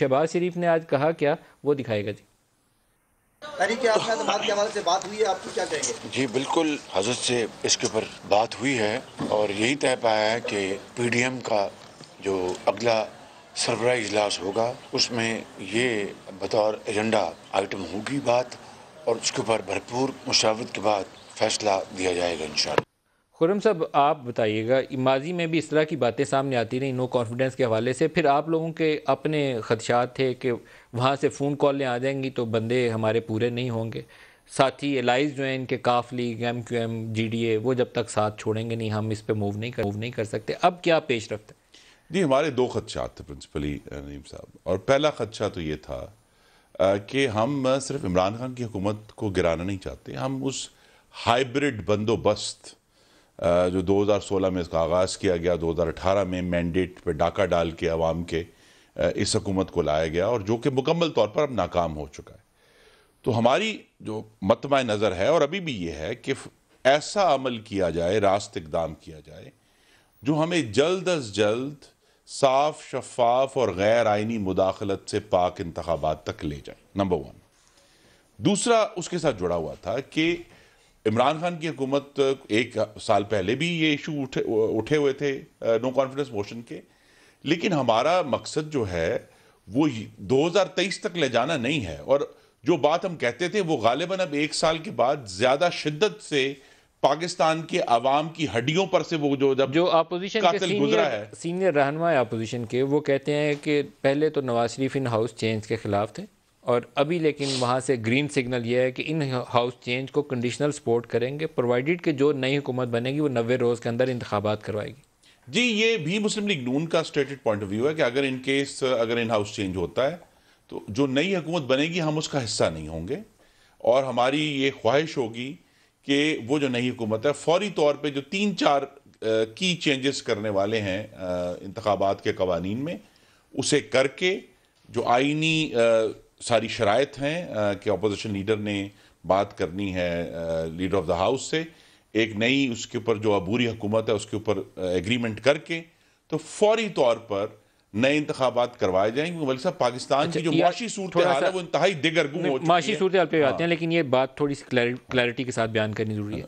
शहबाज शरीफ ने आज कहा क्या वो दिखाएगा जी हुई तो जी बिल्कुल हजरत से इसके ऊपर बात हुई है और यही तय पाया है कि पीडीएम का जो अगला सरबरा इजलास होगा उसमें ये बतौर एजेंडा आइटम होगी बात और उसके ऊपर भरपूर मुशावत के बाद फैसला दिया जाएगा इन खुरम साहब आप बताइएगा माजी में भी इस तरह की बातें सामने आती रहीं नो कॉन्फिडेंस के हवाले से फिर आप लोगों के अपने खदशात थे कि वहाँ से फ़ोन कॉलें आ जाएंगी तो बंदे हमारे पूरे नहीं होंगे साथी एलाइज जो हैं इनके काफ league M Q M G D A वो जब तक साथ छोड़ेंगे नहीं हम इस पर मूव नहीं कर मूव नहीं कर सकते अब क्या पेश रफ्त है जी हमारे दो खदशात थे प्रिंसिपली नीम साहब और पहला खदशा तो ये था कि हम सिर्फ इमरान खान की हुकूमत को गिराना नहीं चाहते हम उस हाइब्रिड बंदोबस्त जो 2016 में इसका आगाज़ किया गया 2018 में मैंडेट पर डाका डाल के अवाम के इस हकूमत को लाया गया और जो कि मुकम्मल तौर पर अब नाकाम हो चुका है तो हमारी जो मतम नज़र है और अभी भी ये है कि ऐसा अमल किया जाए रास्त इकदाम किया जाए जो हमें जल्द अज जल्द साफ शफाफ और गैर आइनी मुदाखलत से पाक इंतबात तक ले जाए नंबर वन दूसरा उसके साथ जुड़ा हुआ था कि इमरान खान की हुकूमत एक साल पहले भी ये इशू उठे उठे हुए थे नो कॉन्फिडेंस मोशन के लेकिन हमारा मकसद जो है वो 2023 तक ले जाना नहीं है और जो बात हम कहते थे वो गालिबा अब एक साल के बाद ज़्यादा शिद्दत से पाकिस्तान के आवाम की हड्डियों पर से वो जो जब जो अपोजिशन के गुजरा है सीनियर रहनुमा अपोजिशन के वो कहते हैं कि पहले तो Nawaz Sharif in house change के खिलाफ थे और अभी लेकिन वहाँ से ग्रीन सिग्नल ये है कि इन हाउस चेंज को कंडीशनल सपोर्ट करेंगे प्रोवाइडेड कि जो नई हुकूमत बनेगी वो नबे रोज़ के अंदर इंतबात करवाएगी जी ये भी मुस्लिम लीग नून का स्टेटेड पॉइंट ऑफ व्यू है कि अगर इन केस अगर इन हाउस चेंज होता है तो जो नई हुकूमत बनेगी हम उसका हिस्सा नहीं होंगे और हमारी ये ख्वाहिश होगी कि वो जो नई हुकूमत है फौरी तौर पर जो तीन चार की चेंजेस करने वाले हैं इंतबात के कवानीन में उसे करके जो आइनी सारी शरात हैं कि अपोजिशन लीडर ने बात करनी है लीडर ऑफ द हाउस से एक नई उसके ऊपर जो अबूरी हुकूमत है उसके ऊपर एग्रीमेंट करके तो फौरी तौर पर नए इंतबात करवाए जाएंगे मलिक साहब पाकिस्तान अच्छा, की जो माशी सूरत हाल है वो इंतहाई दिगरगुम हो माशी सूरत हाल पे आते हैं हाँ। लेकिन ये बात थोड़ी सी क्लैरिटी के साथ बयान करनी ज़रूरी है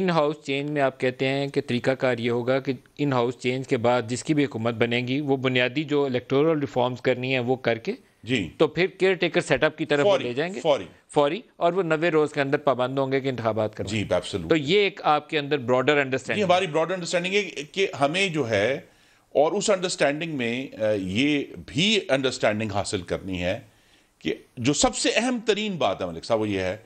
इन हाउस चेंज में आप कहते हैं कि तरीकाकार ये होगा कि इन हाउस चेंज के बाद जिसकी भी हुकूमत बनेगी वो बुनियादी जो इलेक्टोरल रिफॉर्म्स करनी है वो करके जी तो फिर केयर टेकर सेटअप की तरफ ले जाएंगे फौरी फौरी और वो नब्बे रोज के अंदर पाबंद होंगे कि इंतबात कर जी तो ये एक आपके अंदर ब्रॉडर अंडरस्टैंडिंग हमारी ब्रॉडर अंडरस्टैंडिंग है कि हमें जो है और उस अंडरस्टैंडिंग में ये भी अंडरस्टैंडिंग हासिल करनी है कि जो सबसे अहम तरीन बात है मलिक साहब वो ये है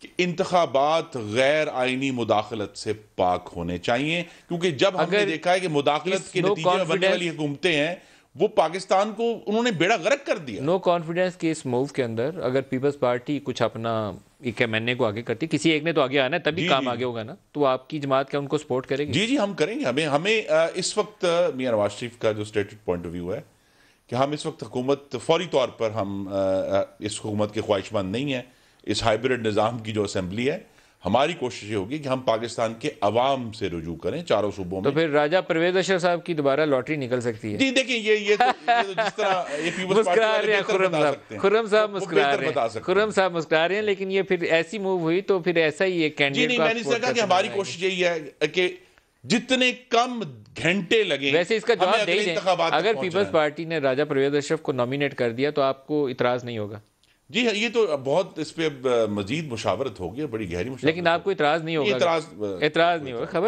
कि इंतबात गैर आइनी मुदाखलत से पाक होने चाहिए क्योंकि जब हमने देखा है कि मुदाखलत के नतीजे में बनने वाली हुकूमतें हैं वो पाकिस्तान को उन्होंने बेड़ा गर्क कर दिया नो कॉन्फिडेंस के इस मूव के अंदर अगर पीपल्स पार्टी कुछ अपना एक एम को आगे करती किसी एक ने तो आगे आना है तभी काम आगे होगा ना तो आपकी जमात क्या उनको सपोर्ट करेगी जी जी हम करेंगे हमें हमें इस वक्त मियाँ नवाज शरीफ का जो स्टेटेड पॉइंट ऑफ व्यू है कि हम इस वक्त हुकूमत फौरी तौर पर हम इस हुकूमत के ख्वाहिशमंद नहीं है इस हाइब्रिड निज़ाम की जो असम्बली है हमारी कोशिश ये होगी कि हम पाकिस्तान के अवाम से रुजू करें चारों सूबों तो में तो फिर राजा परवेज अशर साहब की दोबारा लॉटरी निकल सकती है जी देखिए ये ये तो, ये तो जिस तरह ये खुरम साहब मुस्कुरा रहे हैं खुरम साहब लेकिन ये फिर ऐसी मूव हुई तो फिर ऐसा ही एक कैंडिडेट हमारी कोशिश यही है कि जितने कम घंटे लगे वैसे इसका जवाब अगर पीपल्स पार्टी ने राजा परवेज अशरफ को नॉमिनेट कर दिया तो आपको इतराज नहीं होगा जी हाँ ये तो बहुत इस पर मजीद मुशावरत होगी बड़ी गहरी लेकिन आपको इतराज नहीं होगा इतराज इतराज नहीं होगा खबर